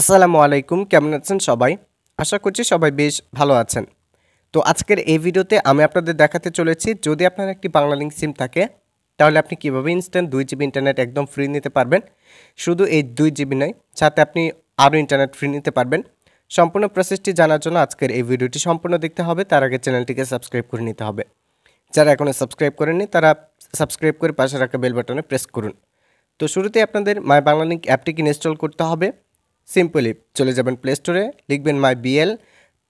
আসসালামু আলাইকুম কেমন আছেন সবাই আশা করছি সবাই বেশ ভালো আছেন তো আজকের এই ভিডিওতে আমি আপনাদের দেখাতে চলেছি যদি আপনার একটি বাংলা লিঙ্ক সিম থাকে তাহলে আপনি কীভাবে ইনস্ট্যান্ট দুই জিবি ইন্টারনেট একদম ফ্রি নিতে পারবেন শুধু এই দুই জিবি নয় সাথে আপনি আরও ইন্টারনেট ফ্রি নিতে পারবেন সম্পূর্ণ প্রসেসটি জানার জন্য আজকের এই ভিডিওটি সম্পূর্ণ দেখতে হবে তার আগে চ্যানেলটিকে সাবস্ক্রাইব করে নিতে হবে যারা এখনও সাবস্ক্রাইব করেননি তারা সাবস্ক্রাইব করে পাশে রাখা বেল বাটনে প্রেস করুন তো শুরুতে আপনাদের মাই লিঙ্ক অ্যাপটিকে ইনস্টল করতে হবে সিম্পলি চলে যাবেন প্লে স্টোরে লিখবেন মাই বিএল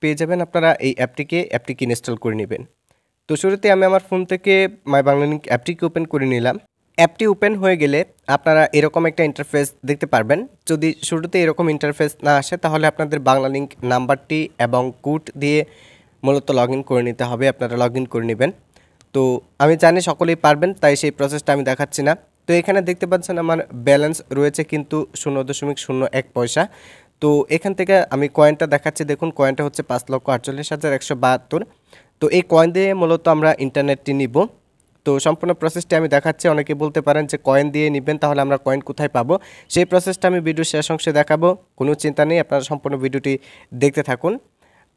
পেয়ে যাবেন আপনারা এই অ্যাপটিকে অ্যাপটিকে ইনস্টল করে নেবেন তো শুরুতে আমি আমার ফোন থেকে মাই বাংলা লিঙ্ক অ্যাপটিকে ওপেন করে নিলাম অ্যাপটি ওপেন হয়ে গেলে আপনারা এরকম একটা ইন্টারফেস দেখতে পারবেন যদি শুরুতে এরকম ইন্টারফেস না আসে তাহলে আপনাদের বাংলা লিঙ্ক নাম্বারটি এবং কোড দিয়ে মূলত লগ করে নিতে হবে আপনারা লগ করে নেবেন তো আমি জানি সকলেই পারবেন তাই সেই প্রসেসটা আমি দেখাচ্ছি না তো এখানে দেখতে পাচ্ছেন আমার ব্যালেন্স রয়েছে কিন্তু শূন্য দশমিক শূন্য এক পয়সা তো এখান থেকে আমি কয়েনটা দেখাচ্ছি দেখুন কয়েনটা হচ্ছে পাঁচ লক্ষ আটচল্লিশ হাজার একশো বাহাত্তর তো এই কয়েন দিয়ে মূলত আমরা ইন্টারনেটটি নিব তো সম্পূর্ণ প্রসেসটি আমি দেখাচ্ছি অনেকে বলতে পারেন যে কয়েন দিয়ে নেবেন তাহলে আমরা কয়েন কোথায় পাবো সেই প্রসেসটা আমি ভিডিও শেষ অংশে দেখাবো কোনো চিন্তা নেই আপনারা সম্পূর্ণ ভিডিওটি দেখতে থাকুন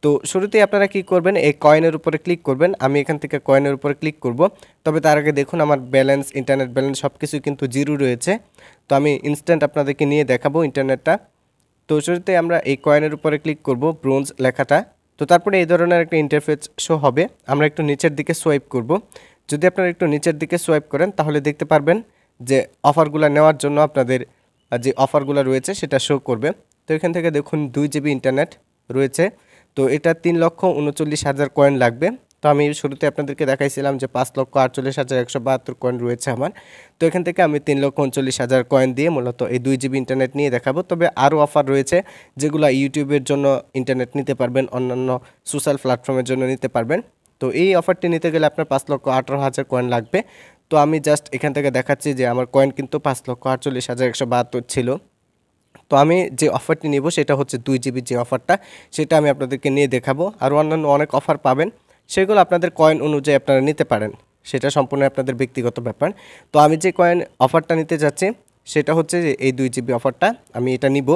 তো শুরুতেই আপনারা কি করবেন এই কয়েনের উপরে ক্লিক করবেন আমি এখান থেকে কয়েনের উপরে ক্লিক করব তবে তার আগে দেখুন আমার ব্যালেন্স ইন্টারনেট ব্যালেন্স সব কিছুই কিন্তু জিরো রয়েছে তো আমি ইনস্ট্যান্ট আপনাদেরকে নিয়ে দেখাবো ইন্টারনেটটা তো শুরুতে আমরা এই কয়েনের উপরে ক্লিক করব ব্রোঞ্জ লেখাটা তো তারপরে এই ধরনের একটা ইন্টারফেস শো হবে আমরা একটু নিচের দিকে সোয়াইপ করব যদি আপনারা একটু নিচের দিকে সোয়াইপ করেন তাহলে দেখতে পারবেন যে অফারগুলো নেওয়ার জন্য আপনাদের যে অফারগুলো রয়েছে সেটা শো করবে তো এখান থেকে দেখুন দুই জিবি ইন্টারনেট রয়েছে তো এটা তিন লক্ষ উনচল্লিশ হাজার কয়েন লাগবে তো আমি শুরুতে আপনাদেরকে দেখাইছিলাম যে পাঁচ লক্ষ আটচল্লিশ হাজার একশো বাহাত্তর কয়েন রয়েছে আমার তো এখান থেকে আমি তিন লক্ষ উনচল্লিশ হাজার কয়েন দিয়ে মূলত এই দুই জিবি ইন্টারনেট নিয়ে দেখাবো তবে আরও অফার রয়েছে যেগুলো ইউটিউবের জন্য ইন্টারনেট নিতে পারবেন অন্যান্য সোশ্যাল প্ল্যাটফর্মের জন্য নিতে পারবেন তো এই অফারটি নিতে গেলে আপনার পাঁচ লক্ষ আঠারো হাজার কয়েন লাগবে তো আমি জাস্ট এখান থেকে দেখাচ্ছি যে আমার কয়েন কিন্তু পাঁচ লক্ষ আটচল্লিশ হাজার একশো বাহাত্তর ছিল তো আমি যে অফারটি নেব সেটা হচ্ছে দুই জিবির যে অফারটা সেটা আমি আপনাদেরকে নিয়ে দেখাবো আর অন্যান্য অনেক অফার পাবেন সেগুলো আপনাদের কয়েন অনুযায়ী আপনারা নিতে পারেন সেটা সম্পূর্ণ আপনাদের ব্যক্তিগত ব্যাপার তো আমি যে কয়েন অফারটা নিতে যাচ্ছি সেটা হচ্ছে যে এই দুই জিবি অফারটা আমি এটা নিব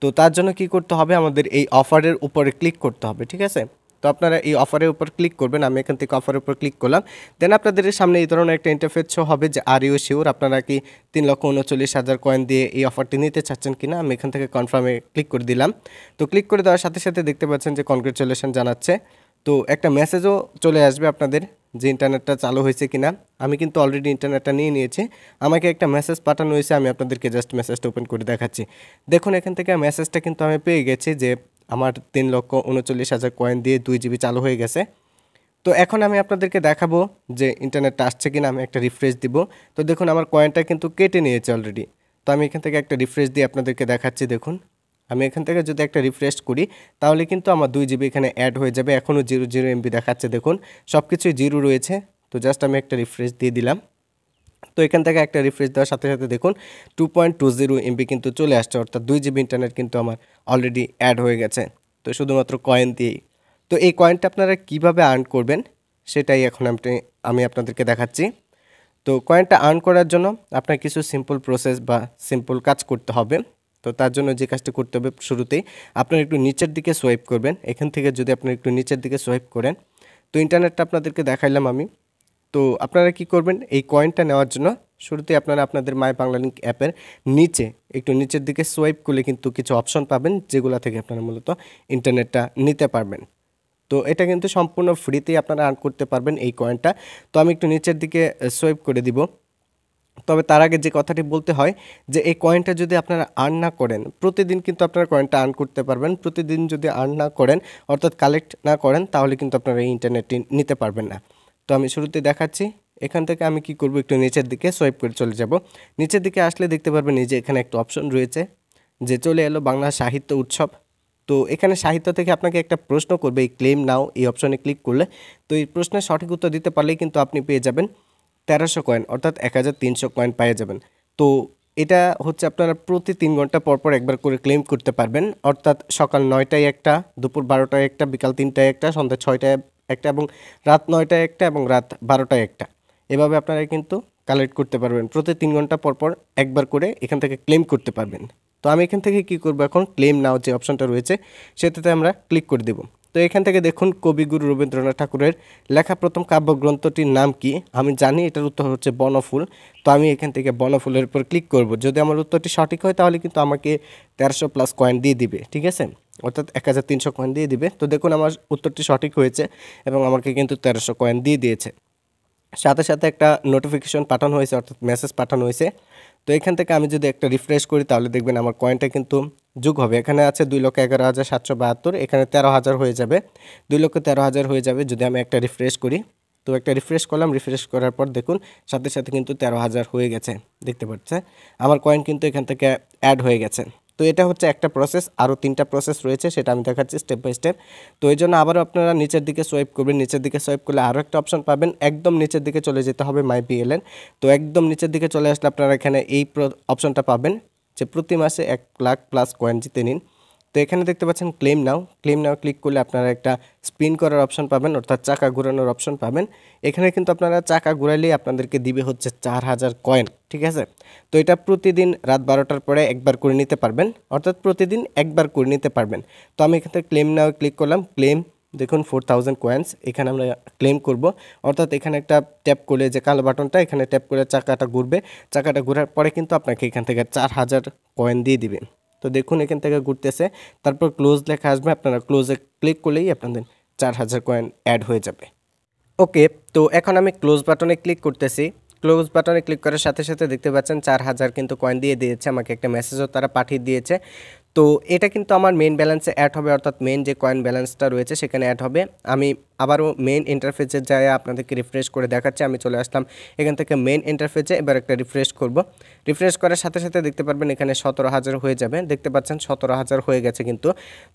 তো তার জন্য কি করতে হবে আমাদের এই অফারের উপরে ক্লিক করতে হবে ঠিক আছে তো আপনারা এই অফারের উপর ক্লিক করবেন আমি এখান থেকে অফারের উপর ক্লিক করলাম দেন আপনাদের সামনে এই ধরনের একটা ইন্টারফেস শো হবে যে আর ইউ শিওর আপনারা কি তিন লক্ষ উনচল্লিশ হাজার কয়েন দিয়ে এই অফারটি নিতে চাচ্ছেন কিনা আমি এখান থেকে কনফার্মে ক্লিক করে দিলাম তো ক্লিক করে দেওয়ার সাথে সাথে দেখতে পাচ্ছেন যে কনগ্রেচুলেশন জানাচ্ছে তো একটা মেসেজও চলে আসবে আপনাদের যে ইন্টারনেটটা চালু হয়েছে কিনা আমি কিন্তু অলরেডি ইন্টারনেটটা নিয়ে নিয়েছি আমাকে একটা মেসেজ পাঠানো হয়েছে আমি আপনাদেরকে জাস্ট মেসেজটা ওপেন করে দেখাচ্ছি দেখুন এখান থেকে মেসেজটা কিন্তু আমি পেয়ে গেছি যে আমার তিন লক্ষ উনচল্লিশ হাজার কয়েন দিয়ে দুই জিবি চালু হয়ে গেছে তো এখন আমি আপনাদেরকে দেখাবো যে ইন্টারনেটটা আসছে কি না আমি একটা রিফ্রেশ দিব তো দেখুন আমার কয়েনটা কিন্তু কেটে নিয়েছে অলরেডি তো আমি এখান থেকে একটা রিফ্রেশ দিয়ে আপনাদেরকে দেখাচ্ছি দেখুন আমি এখান থেকে যদি একটা রিফ্রেশ করি তাহলে কিন্তু আমার দুই জিবি এখানে অ্যাড হয়ে যাবে এখনও জিরো জিরো এমবি দেখাচ্ছে দেখুন সব কিছুই জিরো রয়েছে তো জাস্ট আমি একটা রিফ্রেশ দিয়ে দিলাম তো এখান থেকে একটা রিফ্রেশ দেওয়ার সাথে সাথে দেখুন two point two zero MB কিন্তু চলে আসছে অর্থাৎ দুই জিবি ইন্টারনেট কিন্তু আমার অলরেডি অ্যাড হয়ে গেছে তো শুধুমাত্র কয়েন দিয়েই তো এই কয়েনটা আপনারা কিভাবে আর্ন করবেন সেটাই এখন আপনি আমি আপনাদেরকে দেখাচ্ছি তো কয়েনটা আর্ন করার জন্য আপনার কিছু সিম্পল প্রসেস বা সিম্পল কাজ করতে হবে তো তার জন্য যে কাজটি করতে হবে শুরুতেই আপনার একটু নিচের দিকে সোয়াইপ করবেন এখান থেকে যদি আপনার একটু নিচের দিকে সোয়াইপ করেন তো ইন্টারনেটটা আপনাদেরকে দেখাইলাম আমি তো আপনারা কি করবেন এই কয়েনটা নেওয়ার জন্য শুরুতে আপনারা আপনাদের মাই বাংলা লিঙ্ক অ্যাপের নিচে একটু নিচের দিকে সোয়াইপ করলে কিন্তু কিছু অপশন পাবেন যেগুলো থেকে আপনারা মূলত ইন্টারনেটটা নিতে পারবেন তো এটা কিন্তু সম্পূর্ণ ফ্রিতেই আপনারা আর্ন করতে পারবেন এই কয়েনটা তো আমি একটু নিচের দিকে সোয়াইপ করে দিব তবে তার আগে যে কথাটি বলতে হয় যে এই কয়েনটা যদি আপনারা আর্ন না করেন প্রতিদিন কিন্তু আপনারা কয়েনটা আর্ন করতে পারবেন প্রতিদিন যদি আর্ন না করেন অর্থাৎ কালেক্ট না করেন তাহলে কিন্তু আপনারা এই ইন্টারনেটটি নিতে পারবেন না তো আমি শুরুতে দেখাচ্ছি এখান থেকে আমি কি করব একটু নিচের দিকে সোয়েপ করে চলে যাব নিচের দিকে আসলে দেখতে পারবেন এই যে এখানে একটা অপশন রয়েছে যে চলে এলো বাংলা সাহিত্য উৎসব তো এখানে সাহিত্য থেকে আপনাকে একটা প্রশ্ন করবে এই ক্লেম নাও এই অপশনে ক্লিক করলে তো এই প্রশ্নের সঠিক উত্তর দিতে পারলেই কিন্তু আপনি পেয়ে যাবেন তেরোশো কয়েন অর্থাৎ এক হাজার তিনশো কয়েন পেয়ে যাবেন তো এটা হচ্ছে আপনারা প্রতি তিন ঘন্টা পরপর একবার করে ক্লেম করতে পারবেন অর্থাৎ সকাল নয়টায় একটা দুপুর বারোটায় একটা বিকাল তিনটায় একটা সন্ধ্যা ছয়টায় একটা এবং রাত নয়টায় একটা এবং রাত বারোটায় একটা এভাবে আপনারা কিন্তু কালেক্ট করতে পারবেন প্রতি তিন ঘন্টা পরপর একবার করে এখান থেকে ক্লেম করতে পারবেন তো আমি এখান থেকে কি করব এখন ক্লেম নাও যে অপশনটা রয়েছে সেটাতে আমরা ক্লিক করে দেব তো এখান থেকে দেখুন কবিগুরু রবীন্দ্রনাথ ঠাকুরের লেখা প্রথম কাব্যগ্রন্থটির নাম কি আমি জানি এটার উত্তর হচ্ছে বনফুল তো আমি এখান থেকে বনফুলের উপর ক্লিক করব যদি আমার উত্তরটি সঠিক হয় তাহলে কিন্তু আমাকে তেরোশো প্লাস কয়েন দিয়ে দিবে ঠিক আছে অর্থাৎ এক হাজার তিনশো কয়েন দিয়ে দিবে তো দেখুন আমার উত্তরটি সঠিক হয়েছে এবং আমাকে কিন্তু তেরোশো কয়েন দিয়ে দিয়েছে সাথে সাথে একটা নোটিফিকেশন পাঠানো হয়েছে অর্থাৎ মেসেজ পাঠানো হয়েছে তো এখান থেকে আমি যদি একটা রিফ্রেশ করি তাহলে দেখবেন আমার কয়েনটা কিন্তু যুগ হবে এখানে আছে দুই লক্ষ এগারো হাজার সাতশো বাহাত্তর এখানে তেরো হাজার হয়ে যাবে দুই লক্ষ তেরো হাজার হয়ে যাবে যদি আমি একটা রিফ্রেশ করি তো একটা রিফ্রেশ করলাম রিফ্রেশ করার পর দেখুন সাথে সাথে কিন্তু তেরো হাজার হয়ে গেছে দেখতে পাচ্ছে আমার কয়েন কিন্তু এখান থেকে অ্যাড হয়ে গেছে তো এটা হচ্ছে একটা প্রসেস আরও তিনটা প্রসেস রয়েছে সেটা আমি দেখাচ্ছি স্টেপ বাই স্টেপ তো এই জন্য আবারও আপনারা নিচের দিকে সোয়েপ করবেন নিচের দিকে সোয়েপ করলে আরও একটা অপশন পাবেন একদম নিচের দিকে চলে যেতে হবে মাই বিএলএন তো একদম নিচের দিকে চলে আসলে আপনারা এখানে এই অপশনটা পাবেন যে প্রতি মাসে এক লাখ প্লাস কয়েন জিতে নিন তো এখানে দেখতে পাচ্ছেন claim now claim now click করলে আপনারা একটা স্পিন করার অপশন পাবেন অর্থাৎ চাকা ঘুরানোর অপশন পাবেন এখানে কিন্তু আপনারা চাকা ঘুরাইলে আপনাদেরকে দিবে হচ্ছে চার হাজার কয়েন ঠিক আছে তো এটা প্রতিদিন রাত বারোটার পরে একবার করে নিতে পারবেন অর্থাৎ প্রতিদিন একবার করে নিতে পারবেন তো আমি এখানে ক্লেম নাও ক্লিক করলাম ক্লেম দেখুন ফোর থাউজেন্ড কয়েন্স এখানে আমরা ক্লেম করব অর্থাৎ এখানে একটা ট্যাপ করলে যে কালো বাটনটা এখানে ট্যাপ করে চাকাটা ঘুরবে চাকাটা ঘোরার পরে কিন্তু আপনাকে এখান থেকে চার হাজার কয়েন দিয়ে দিবে তো দেখুন এখান থেকে ঘুরতেছে তারপর ক্লোজ লেখা আসবে আপনারা ক্লোজে ক্লিক করলেই আপনাদের চার হাজার কয়েন অ্যাড হয়ে যাবে ওকে তো এখন আমি ক্লোজ বাটনে ক্লিক করতেছি ক্লোজ বাটনে ক্লিক করার সাথে সাথে দেখতে পাচ্ছেন চার হাজার কিন্তু কয়েন দিয়ে দিয়েছে আমাকে একটা মেসেজও তারা পাঠিয়ে দিয়েছে তো এটা কিন্তু আমার মেন ব্যালেন্সে অ্যাড হবে অর্থাৎ মেন যে কয়েন ব্যালেন্সটা রয়েছে সেখানে অ্যাড হবে আমি আবারও মেন ইন্টারফেসে যাই আপনাদেরকে রিফ্রেশ করে দেখাচ্ছি আমি চলে আসলাম এখান থেকে মেন ইন্টারফেসে এবার একটা রিফ্রেশ করব রিফ্রেশ করার সাথে সাথে দেখতে পারবেন এখানে সতেরো হাজার হয়ে যাবে দেখতে পাচ্ছেন সতেরো হাজার হয়ে গেছে কিন্তু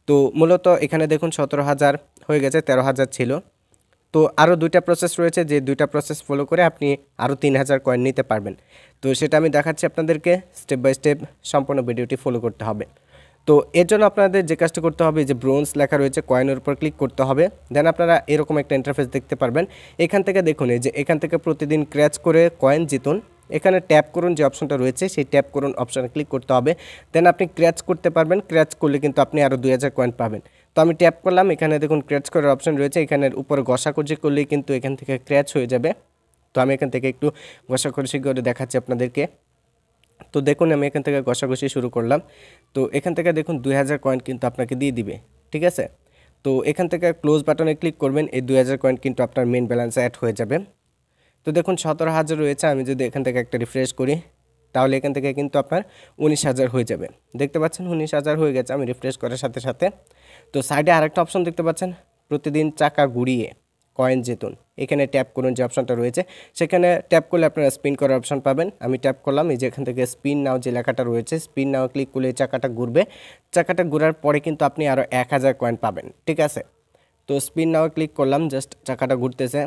তো মূলত এখানে দেখুন সতেরো হাজার হয়ে গেছে তেরো হাজার ছিল তো আরও দুইটা প্রসেস রয়েছে যে দুইটা প্রসেস ফলো করে আপনি আরও তিন হাজার কয়েন নিতে পারবেন তো সেটা আমি দেখাচ্ছি আপনাদেরকে স্টেপ বাই স্টেপ সম্পূর্ণ ভিডিওটি ফলো করতে হবে তো এর জন্য আপনাদের যে কাজটা করতে হবে যে ব্রোঞ্জ লেখা রয়েছে কয়েনের উপর ক্লিক করতে হবে দেন আপনারা এরকম একটা ইন্টারফেস দেখতে পারবেন এখান থেকে দেখুন এই যে এখান থেকে প্রতিদিন ক্র্যাচ করে কয়েন জিতুন এখানে ট্যাপ করুন যে অপশনটা রয়েছে সেই ট্যাপ করুন অপশানে ক্লিক করতে হবে দেন আপনি ক্র্যাচ করতে পারবেন ক্র্যাচ করলে কিন্তু আপনি আরও দুই হাজার কয়েন পাবেন তো আমি ট্যাপ করলাম এখানে দেখুন ক্র্যাচ করার অপশন রয়েছে এখানের উপরে গসাকুজি করলেই কিন্তু এখান থেকে ক্র্যাচ হয়ে যাবে তো আমি এখান থেকে একটু গসাকষি করে দেখাচ্ছি আপনাদেরকে তো দেখুন আমি এখান থেকে ঘষাঘষি শুরু করলাম তো এখান থেকে দেখুন দুই হাজার কয়েন কিন্তু আপনাকে দিয়ে দিবে ঠিক আছে তো এখান থেকে ক্লোজ বাটনে ক্লিক করবেন এই দুই হাজার কয়েন কিন্তু আপনার মেন ব্যালেন্সে অ্যাড হয়ে যাবে তো দেখুন সতেরো হাজার রয়েছে আমি যদি এখান থেকে একটা রিফ্রেশ করি তাহলে এখান থেকে কিন্তু আপনার উনিশ হাজার হয়ে যাবে দেখতে পাচ্ছেন উনিশ হাজার হয়ে গেছে আমি রিফ্রেশ করার সাথে সাথে তো সাইডে আরেকটা অপশন দেখতে পাচ্ছেন প্রতিদিন চাকা গুড়িয়ে কয়েন জেতুন এখানে ট্যাপ করুন যে অপশানটা রয়েছে সেখানে ট্যাপ করলে আপনারা স্পিন করার অপশান পাবেন আমি ট্যাপ করলাম এই যে এখান থেকে স্পিন নাও যে লেখাটা রয়েছে স্পিন নাও ক্লিক করলে চাকাটা ঘুরবে চাকাটা ঘোরার পরে কিন্তু আপনি আরও এক হাজার কয়েন পাবেন ঠিক আছে তো স্পিন নাও ক্লিক করলাম জাস্ট চাকাটা ঘুরতেছে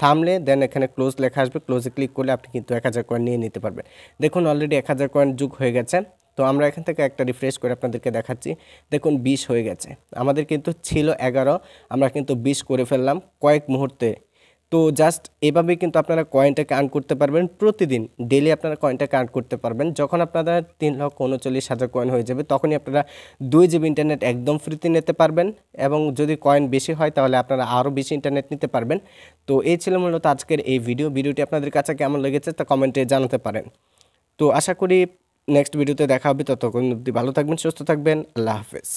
থামলে দেন এখানে ক্লোজ লেখা আসবে ক্লোজে ক্লিক করলে আপনি কিন্তু এক হাজার কয়েন নিয়ে নিতে পারবেন দেখুন অলরেডি এক হাজার কয়েন যুগ হয়ে গেছে তো আমরা এখান থেকে একটা রিফ্রেশ করে আপনাদেরকে দেখাচ্ছি দেখুন বিশ হয়ে গেছে আমাদের কিন্তু ছিল এগারো আমরা কিন্তু বিশ করে ফেললাম কয়েক মুহূর্তে তো জাস্ট এভাবে কিন্তু আপনারা কয়েনটাকে আর্ন করতে পারবেন প্রতিদিন ডেলি আপনারা কয়েনটাকে আর্ন করতে পারবেন যখন আপনারা তিন লক্ষ উনচল্লিশ হাজার কয়েন হয়ে যাবে তখনই আপনারা দুই জিবি ইন্টারনেট একদম ফ্রিতে নিতে পারবেন এবং যদি কয়েন বেশি হয় তাহলে আপনারা আরও বেশি ইন্টারনেট নিতে পারবেন তো এই ছিল মূলত আজকের এই ভিডিও ভিডিওটি আপনাদের কাছে কেমন লেগেছে তা কমেন্টে জানাতে পারেন তো আশা করি নেক্সট ভিডিওতে দেখা হবে ততক্ষণ অবধি ভালো থাকবেন সুস্থ থাকবেন আল্লাহ হাফেজ